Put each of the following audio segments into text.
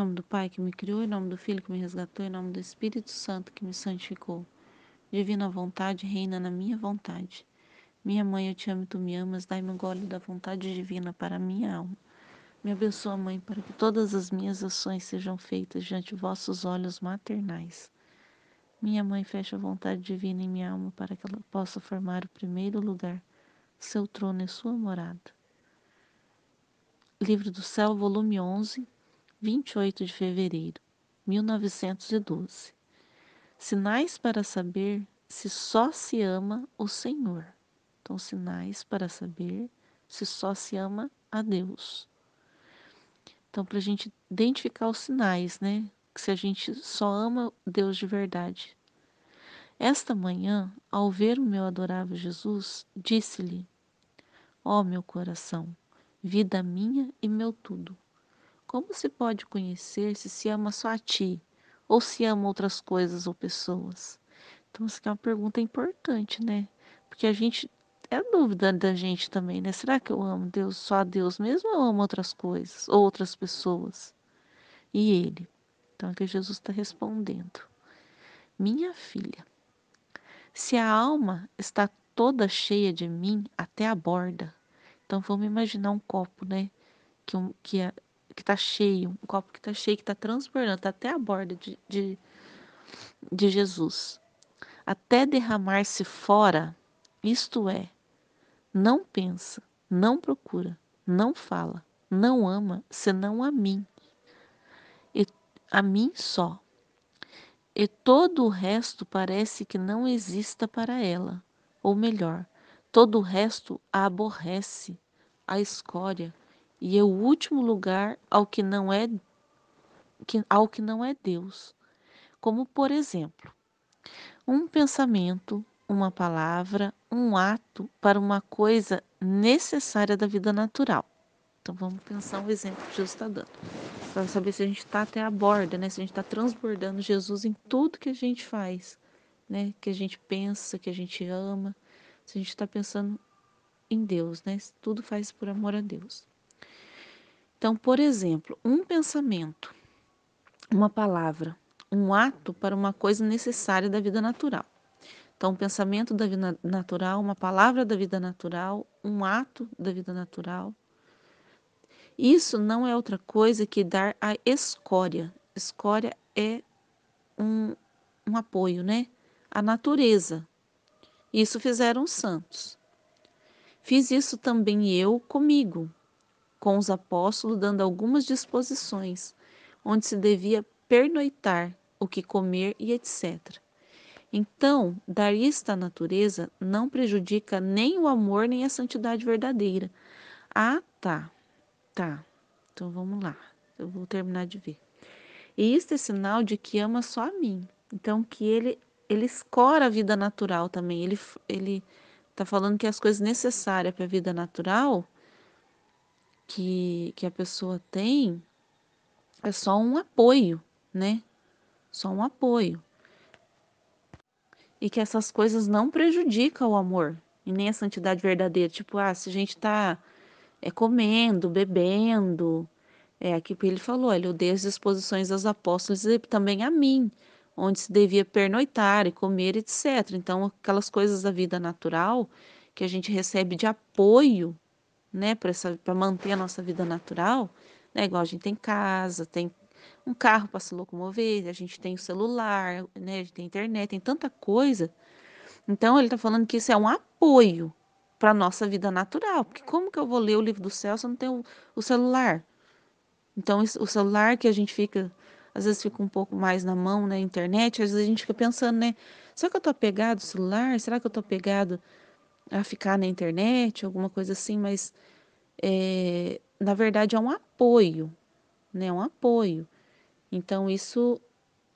Em nome do Pai que me criou, em nome do Filho que me resgatou, em nome do Espírito Santo que me santificou. Divina vontade reina na minha vontade. Minha mãe, eu te amo e tu me amas, dai-me um gole da vontade divina para a minha alma. Me abençoa, mãe, para que todas as minhas ações sejam feitas diante vossos olhos maternais. Minha mãe, fecha a vontade divina em minha alma para que ela possa formar o primeiro lugar, seu trono e sua morada. Livro do Céu, volume 11, 28 de fevereiro 1912. Sinais para saber se só se ama o Senhor. Então, sinais para saber se só se ama a Deus. Então, para a gente identificar os sinais, né? Que se a gente só ama Deus de verdade. Esta manhã, ao ver o meu adorável Jesus, disse-lhe: Ó oh, meu coração, vida minha e meu tudo como se pode conhecer se se ama só a ti ou se ama outras coisas ou pessoas? Então, isso aqui é uma pergunta importante, né? Porque a gente é dúvida da gente também, né? Será que eu amo Deus só a Deus mesmo ou amo outras coisas, ou outras pessoas? E ele? Então é que Jesus está respondendo. Minha filha, se a alma está toda cheia de mim até a borda, então vamos imaginar um copo, né? Que, um, que a, é que tá cheio, um copo que tá cheio, que tá transbordando, tá até a borda de, de, de Jesus, até derramar-se fora, isto é, não pensa, não procura, não fala, não ama, senão a mim, e, a mim só. E todo o resto parece que não exista para ela, ou melhor, todo o resto a aborrece, a escória, e é o último lugar ao que não é que, ao que não é Deus. Como, por exemplo, um pensamento, uma palavra, um ato para uma coisa necessária da vida natural. Então vamos pensar um exemplo que Jesus está dando. Para saber se a gente está até a borda, né? Se a gente está transbordando Jesus em tudo que a gente faz, né? Que a gente pensa, que a gente ama. Se a gente está pensando em Deus, né? Tudo faz por amor a Deus. Então, por exemplo, um pensamento, uma palavra, um ato para uma coisa necessária da vida natural. Então, um pensamento da vida natural, uma palavra da vida natural, um ato da vida natural. Isso não é outra coisa que dar a escória. Escória é um, um apoio, né? A natureza. Isso fizeram os santos. Fiz isso também eu comigo, com os apóstolos dando algumas disposições, onde se devia pernoitar, o que comer e etc. Então, dar esta natureza não prejudica nem o amor nem a santidade verdadeira. Ah, tá. Tá. Então vamos lá. Eu vou terminar de ver. E isto é sinal de que ama só a mim. Então que ele ele escora a vida natural também. Ele ele tá falando que as coisas necessárias para a vida natural que, que a pessoa tem é só um apoio, né? Só um apoio. E que essas coisas não prejudicam o amor e nem a santidade verdadeira. Tipo, ah, se a gente tá é, comendo, bebendo. É aqui que ele falou, ele odeia as disposições aos apóstolos e também a mim, onde se devia pernoitar e comer, etc. Então, aquelas coisas da vida natural que a gente recebe de apoio né, para manter a nossa vida natural, né, igual a gente tem casa, tem um carro para se locomover, a gente tem o celular, né, a gente tem internet, tem tanta coisa. Então ele está falando que isso é um apoio para nossa vida natural, porque como que eu vou ler o livro do céu se eu não tenho o celular? Então o celular que a gente fica às vezes fica um pouco mais na mão, na né, internet, às vezes a gente fica pensando, né, será que eu estou apegado ao celular? Será que eu estou apegado a ficar na internet, alguma coisa assim, mas é, na verdade é um apoio, né? Um apoio. Então, isso,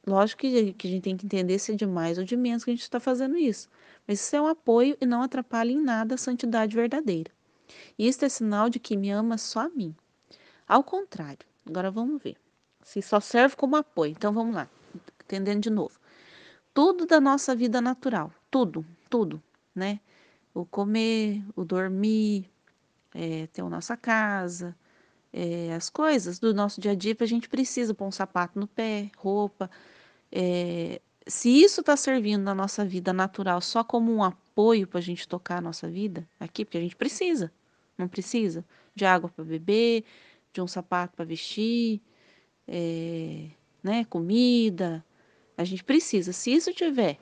lógico que, que a gente tem que entender se é de mais ou de menos que a gente está fazendo isso. Mas isso é um apoio e não atrapalha em nada a santidade verdadeira. E isto é sinal de que me ama só a mim. Ao contrário, agora vamos ver. Se só serve como apoio. Então vamos lá, entendendo de novo. Tudo da nossa vida natural, tudo, tudo, né? o comer, o dormir, é, ter a nossa casa, é, as coisas do nosso dia a dia que a gente precisa pôr um sapato no pé, roupa. É, se isso está servindo na nossa vida natural só como um apoio para a gente tocar a nossa vida aqui, porque a gente precisa, não precisa de água para beber, de um sapato para vestir, é, né, comida. A gente precisa. Se isso tiver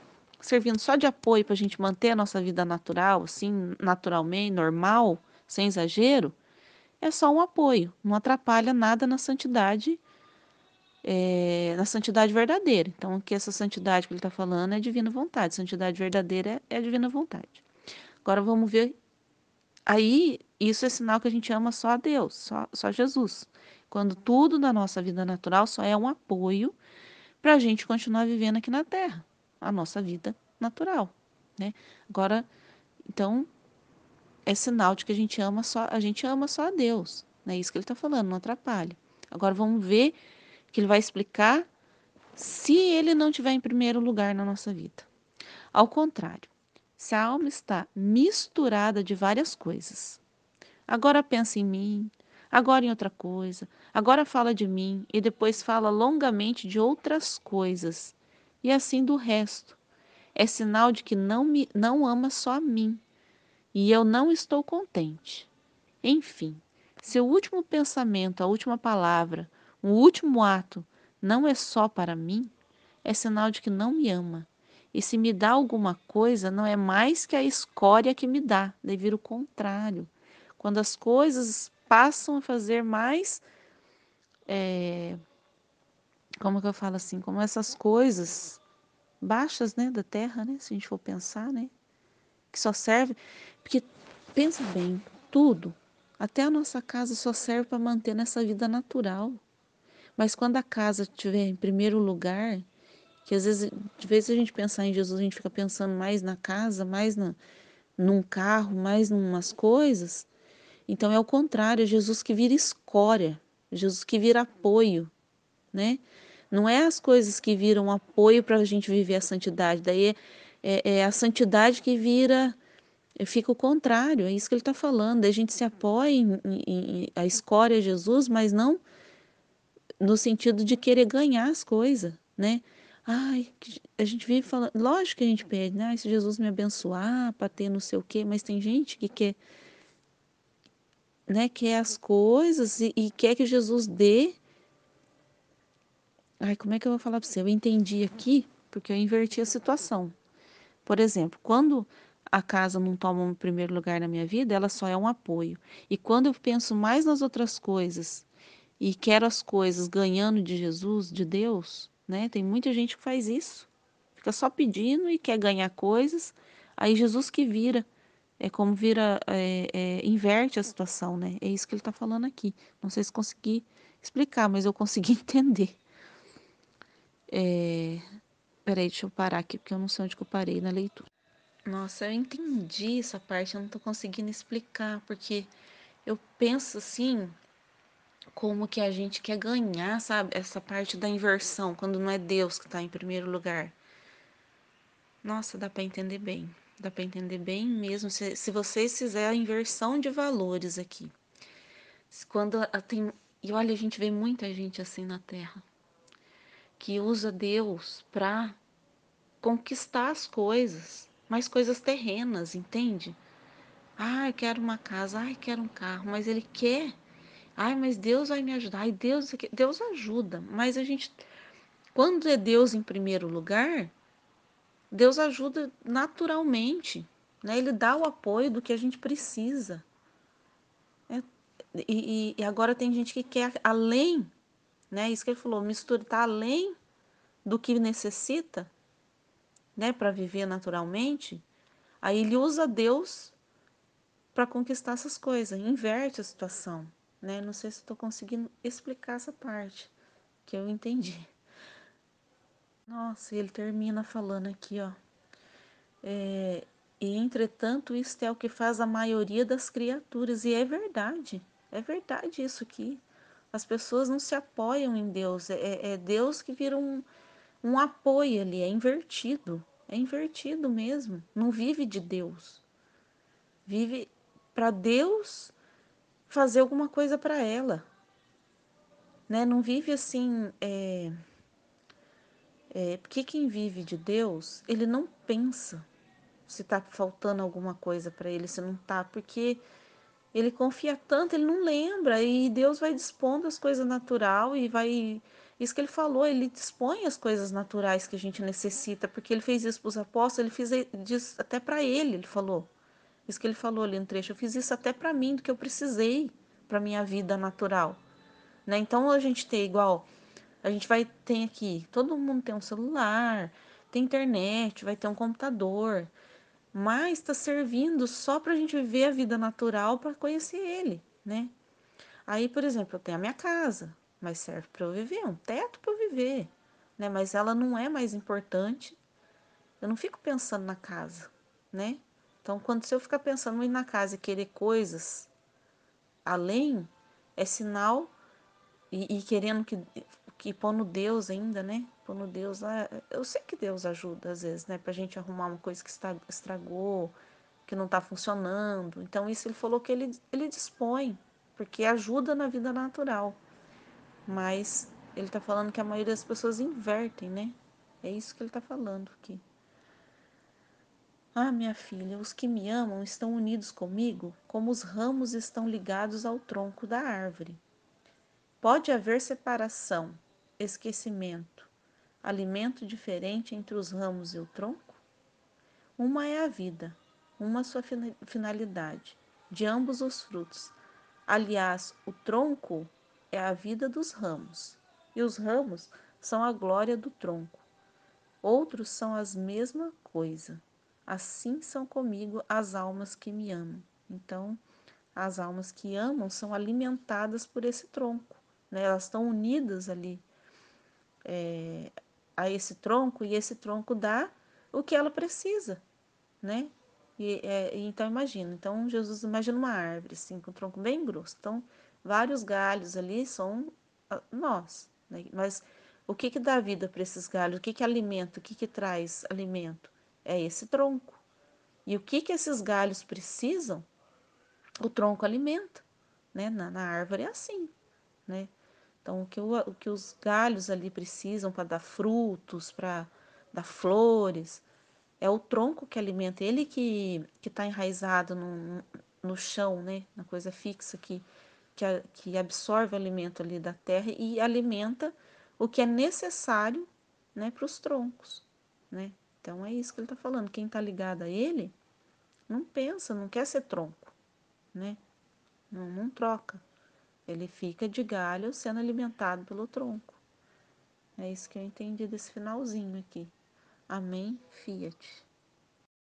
servindo só de apoio para a gente manter a nossa vida natural, assim, naturalmente, normal, sem exagero, é só um apoio, não atrapalha nada na santidade, é, na santidade verdadeira. Então, que essa santidade que ele está falando é divina vontade, santidade verdadeira é, é divina vontade. Agora vamos ver. Aí, isso é sinal que a gente ama só a Deus, só, só Jesus. Quando tudo da nossa vida natural só é um apoio para a gente continuar vivendo aqui na Terra a nossa vida natural, né? Agora, então, é sinal de que a gente ama só a gente ama só a Deus, né? Isso que ele está falando, não atrapalha. Agora vamos ver que ele vai explicar se ele não tiver em primeiro lugar na nossa vida. Ao contrário, se a alma está misturada de várias coisas. Agora pensa em mim, agora em outra coisa, agora fala de mim e depois fala longamente de outras coisas e assim do resto. É sinal de que não me não ama só a mim, e eu não estou contente. Enfim, seu último pensamento, a última palavra, o último ato não é só para mim, é sinal de que não me ama. E se me dá alguma coisa, não é mais que a escória que me dá, deve vir o contrário. Quando as coisas passam a fazer mais é, como que eu falo assim, como essas coisas baixas, né, da terra, né, se a gente for pensar, né, que só serve, porque pensa bem, tudo, até a nossa casa só serve para manter nessa vida natural. Mas quando a casa estiver em primeiro lugar, que às vezes, de vez a gente pensar em Jesus, a gente fica pensando mais na casa, mais na, num carro, mais numas coisas. Então é o contrário, é Jesus que vira escória, Jesus que vira apoio, né? Não é as coisas que viram apoio para a gente viver a santidade. Daí é, é, é, a santidade que vira. É, fica o contrário, é isso que ele está falando. a gente se apoia em, em, em a escória de Jesus, mas não no sentido de querer ganhar as coisas, né? Ai, a gente vive falando, lógico que a gente pede, né? se Jesus me abençoar para ter não sei o quê, mas tem gente que quer, né, quer as coisas e, e quer que Jesus dê Ai, como é que eu vou falar para você? Eu entendi aqui porque eu inverti a situação. Por exemplo, quando a casa não toma o primeiro lugar na minha vida, ela só é um apoio. E quando eu penso mais nas outras coisas e quero as coisas ganhando de Jesus, de Deus, né? Tem muita gente que faz isso. Fica só pedindo e quer ganhar coisas, aí Jesus que vira. É como vira, é, é, inverte a situação, né? É isso que ele está falando aqui. Não sei se consegui explicar, mas eu consegui entender. É... Peraí, deixa eu parar aqui, porque eu não sei onde que eu parei na leitura. Nossa, eu entendi essa parte, eu não tô conseguindo explicar, porque eu penso assim, como que a gente quer ganhar, sabe? Essa parte da inversão, quando não é Deus que está em primeiro lugar. Nossa, dá para entender bem. Dá para entender bem mesmo. Se, se vocês fizerem a inversão de valores aqui. Quando tem. E olha, a gente vê muita gente assim na Terra que usa Deus para conquistar as coisas, mas coisas terrenas, entende? Ah, eu quero uma casa, ah, eu quero um carro, mas ele quer. Ai, mas Deus vai me ajudar. Ai, Deus, Deus ajuda. Mas a gente, quando é Deus em primeiro lugar, Deus ajuda naturalmente. Né? Ele dá o apoio do que a gente precisa. É, e, e agora tem gente que quer além né? Isso que ele falou, mistura está além do que necessita, né, para viver naturalmente. Aí ele usa Deus para conquistar essas coisas, inverte a situação, né? Não sei se estou conseguindo explicar essa parte que eu entendi. Nossa, ele termina falando aqui, ó. É, e entretanto, isto é o que faz a maioria das criaturas, e é verdade, é verdade isso aqui as pessoas não se apoiam em Deus, é, é, é Deus que vira um, um apoio ali, é invertido, é invertido mesmo, não vive de Deus, vive para Deus fazer alguma coisa para ela, né? Não vive assim, é... É, porque quem vive de Deus, ele não pensa se está faltando alguma coisa para ele, se não está, porque ele confia tanto, ele não lembra e Deus vai dispondo as coisas natural e vai isso que ele falou, ele dispõe as coisas naturais que a gente necessita, porque ele fez isso para os apóstolos, ele fez isso até para ele, ele falou. Isso que ele falou ali no trecho, eu fiz isso até para mim, do que eu precisei para minha vida natural. Né? Então a gente tem igual, a gente vai ter aqui, todo mundo tem um celular, tem internet, vai ter um computador, mas está servindo só para a gente viver a vida natural para conhecer ele, né? Aí, por exemplo, eu tenho a minha casa, mas serve para eu viver, um teto para eu viver, né? Mas ela não é mais importante. Eu não fico pensando na casa, né? Então, quando se eu ficar pensando ir na casa e querer coisas além, é sinal e, e querendo que que pondo Deus ainda, né? Quando tipo, Deus, eu sei que Deus ajuda às vezes, né, pra gente arrumar uma coisa que estragou, que não tá funcionando. Então isso ele falou que ele ele dispõe, porque ajuda na vida natural. Mas ele tá falando que a maioria das pessoas invertem, né? É isso que ele tá falando aqui. Ah, minha filha, os que me amam estão unidos comigo, como os ramos estão ligados ao tronco da árvore. Pode haver separação, esquecimento, alimento diferente entre os ramos e o tronco? Uma é a vida, uma sua finalidade, de ambos os frutos. Aliás, o tronco é a vida dos ramos, e os ramos são a glória do tronco. Outros são as mesma coisa. Assim são comigo as almas que me amam. Então, as almas que amam são alimentadas por esse tronco, né? elas estão unidas ali. É, a esse tronco e esse tronco dá o que ela precisa, né? E, é, então imagina, então Jesus imagina uma árvore assim com um tronco bem grosso, então vários galhos ali são ah, nós, né? Mas o que que dá vida para esses galhos? O que que alimenta? O que que traz alimento? É esse tronco. E o que que esses galhos precisam? O tronco alimenta, né? Na, na árvore é assim, né? Então, o que, o, o que os galhos ali precisam para dar frutos, para dar flores, é o tronco que alimenta, ele que está enraizado no, no chão, né? na coisa fixa que, que, a, que absorve o alimento ali da terra e alimenta o que é necessário né, para os troncos. Né? Então é isso que ele está falando. Quem está ligado a ele não pensa, não quer ser tronco, né? não, não troca. Ele fica de galho sendo alimentado pelo tronco. É isso que eu entendi desse finalzinho aqui. Amém, Fiat.